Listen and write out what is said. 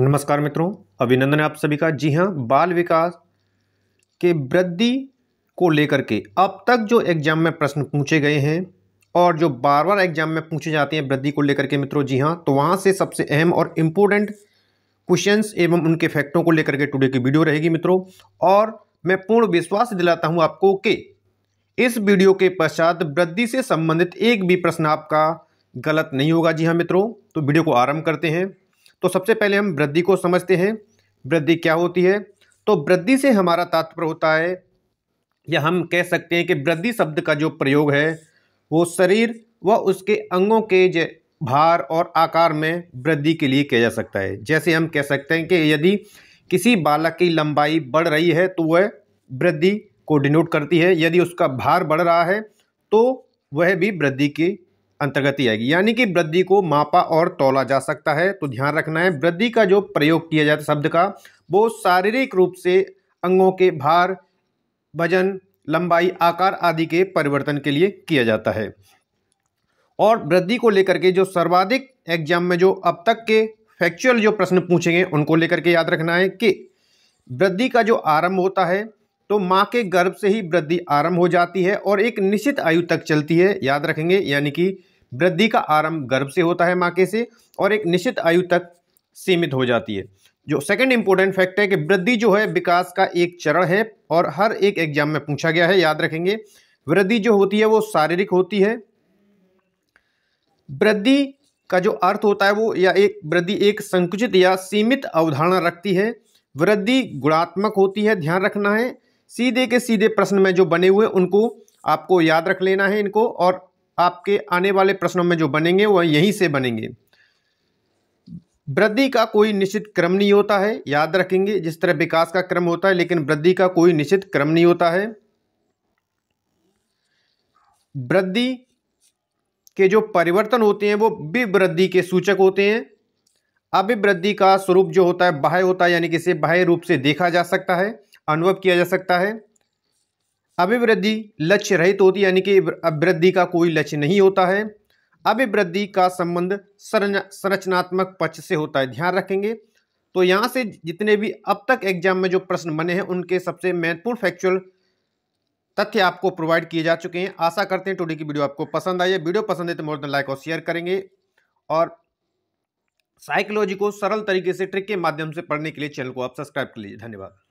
नमस्कार मित्रों अभिनंदन है आप सभी का जी हाँ बाल विकास के वृद्धि को लेकर के अब तक जो एग्जाम में प्रश्न पूछे गए हैं और जो बार बार एग्जाम में पूछे जाते हैं वृद्धि को लेकर के मित्रों जी हाँ तो वहाँ से सबसे अहम और इम्पोर्टेंट क्वेश्चंस एवं उनके फैक्टों को लेकर के टुडे की वीडियो रहेगी मित्रों और मैं पूर्ण विश्वास दिलाता हूँ आपको कि इस वीडियो के पश्चात वृद्धि से संबंधित एक भी प्रश्न आपका गलत नहीं होगा जी हाँ मित्रों तो वीडियो को आरम्भ करते हैं तो सबसे पहले हम वृद्धि को समझते हैं वृद्धि क्या होती है तो वृद्धि से हमारा तात्पर्य होता है या हम कह सकते हैं कि वृद्धि शब्द का जो प्रयोग है वो शरीर व उसके अंगों के भार और आकार में वृद्धि के लिए किया जा सकता है जैसे हम कह सकते हैं कि यदि किसी बालक की लंबाई बढ़ रही है तो वह वृद्धि को डिनोट करती है यदि उसका भार बढ़ रहा है तो वह भी वृद्धि की अंतर्गत ही आएगी यानी कि वृद्धि को मापा और तोला जा सकता है तो ध्यान रखना है वृद्धि का जो प्रयोग किया जाता है शब्द का वो शारीरिक रूप से अंगों के भार वजन लंबाई आकार आदि के परिवर्तन के लिए किया जाता है और वृद्धि को लेकर के जो सर्वाधिक एग्जाम में जो अब तक के फैक्चुअल जो प्रश्न पूछेंगे उनको लेकर के याद रखना है कि वृद्धि का जो आरंभ होता है तो माँ के गर्भ से ही वृद्धि आरंभ हो जाती है और एक निश्चित आयु तक चलती है याद रखेंगे यानी कि वृद्धि का आरंभ गर्भ से होता है माके से और एक निश्चित आयु तक सीमित हो जाती है जो सेकंड इंपॉर्टेंट फैक्ट है कि वृद्धि जो है विकास का एक चरण है और हर एक एग्जाम में पूछा गया है याद रखेंगे वृद्धि जो होती है वो शारीरिक होती है वृद्धि का जो अर्थ होता है वो या एक वृद्धि एक संकुचित या सीमित अवधारणा रखती है वृद्धि गुणात्मक होती है ध्यान रखना है सीधे के सीधे प्रश्न में जो बने हुए उनको आपको याद रख लेना है इनको और आपके आने वाले प्रश्नों में जो बनेंगे वह यहीं से बनेंगे वृद्धि का कोई निश्चित क्रम नहीं होता है याद रखेंगे जिस तरह विकास का क्रम होता है लेकिन वृद्धि का कोई निश्चित क्रम नहीं होता है वृद्धि के जो परिवर्तन होते हैं वो विवृद्धि के सूचक होते हैं अभिवृद्धि का स्वरूप जो होता है बाह्य होता है यानी कि इसे बाह्य रूप से देखा जा सकता है अनुभव किया जा सकता है अभिवृद्धि लक्ष्य रहित होती यानी कि अभिवृद्धि का कोई लक्ष्य नहीं होता है अभिवृद्धि का संबंध संरचनात्मक पक्ष से होता है ध्यान रखेंगे तो यहाँ से जितने भी अब तक एग्जाम में जो प्रश्न बने हैं उनके सबसे महत्वपूर्ण फैक्चुअल तथ्य आपको प्रोवाइड किए जा चुके हैं आशा करते हैं टुडे की वीडियो आपको पसंद आई है वीडियो पसंद है तो मोर देन लाइक और शेयर करेंगे और साइकोलॉजी को सरल तरीके से ट्रिक के माध्यम से पढ़ने के लिए चैनल को आप सब्सक्राइब कर लीजिए धन्यवाद